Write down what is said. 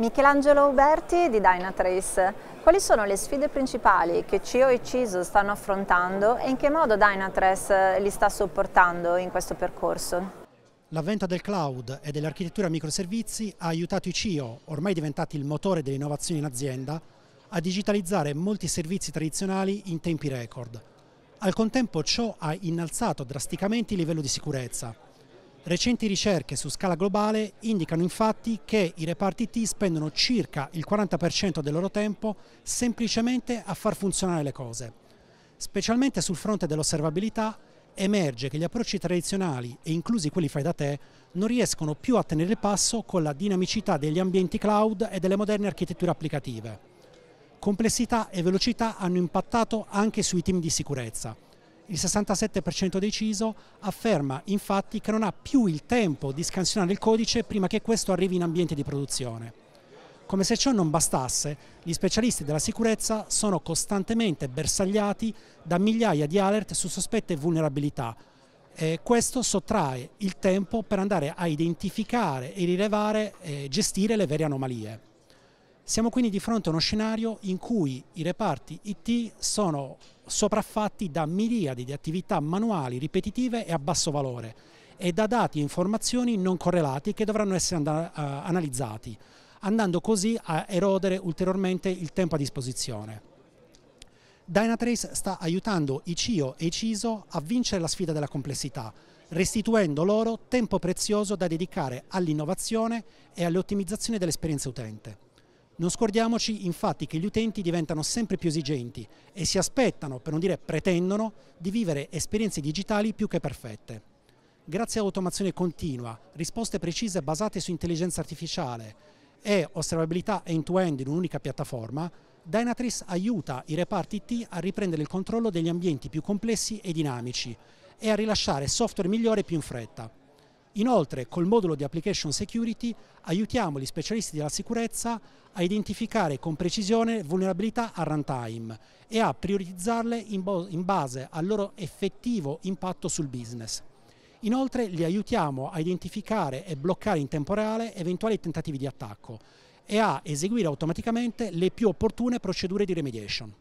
Michelangelo Uberti di Dynatrace. Quali sono le sfide principali che CIO e CISO stanno affrontando e in che modo Dynatrace eh, li sta supportando in questo percorso? L'avvento del cloud e dell'architettura microservizi ha aiutato i CIO, ormai diventati il motore dell'innovazione in azienda, a digitalizzare molti servizi tradizionali in tempi record. Al contempo ciò ha innalzato drasticamente il livello di sicurezza, Recenti ricerche su scala globale indicano infatti che i reparti T spendono circa il 40% del loro tempo semplicemente a far funzionare le cose. Specialmente sul fronte dell'osservabilità emerge che gli approcci tradizionali e inclusi quelli fai da te non riescono più a tenere il passo con la dinamicità degli ambienti cloud e delle moderne architetture applicative. Complessità e velocità hanno impattato anche sui team di sicurezza il 67% deciso afferma infatti che non ha più il tempo di scansionare il codice prima che questo arrivi in ambiente di produzione. Come se ciò non bastasse, gli specialisti della sicurezza sono costantemente bersagliati da migliaia di alert su sospette vulnerabilità. E questo sottrae il tempo per andare a identificare e rilevare e gestire le vere anomalie. Siamo quindi di fronte a uno scenario in cui i reparti IT sono sopraffatti da miriadi di attività manuali, ripetitive e a basso valore e da dati e informazioni non correlati che dovranno essere eh, analizzati, andando così a erodere ulteriormente il tempo a disposizione. Dynatrace sta aiutando i CIO e i CISO a vincere la sfida della complessità, restituendo loro tempo prezioso da dedicare all'innovazione e all'ottimizzazione dell'esperienza utente. Non scordiamoci infatti che gli utenti diventano sempre più esigenti e si aspettano, per non dire pretendono, di vivere esperienze digitali più che perfette. Grazie a automazione continua, risposte precise basate su intelligenza artificiale e osservabilità end-to-end in un'unica piattaforma, Dynatris aiuta i reparti IT a riprendere il controllo degli ambienti più complessi e dinamici e a rilasciare software migliore più in fretta. Inoltre, col modulo di Application Security aiutiamo gli specialisti della sicurezza a identificare con precisione vulnerabilità a runtime e a priorizzarle in, in base al loro effettivo impatto sul business. Inoltre, li aiutiamo a identificare e bloccare in tempo reale eventuali tentativi di attacco e a eseguire automaticamente le più opportune procedure di remediation.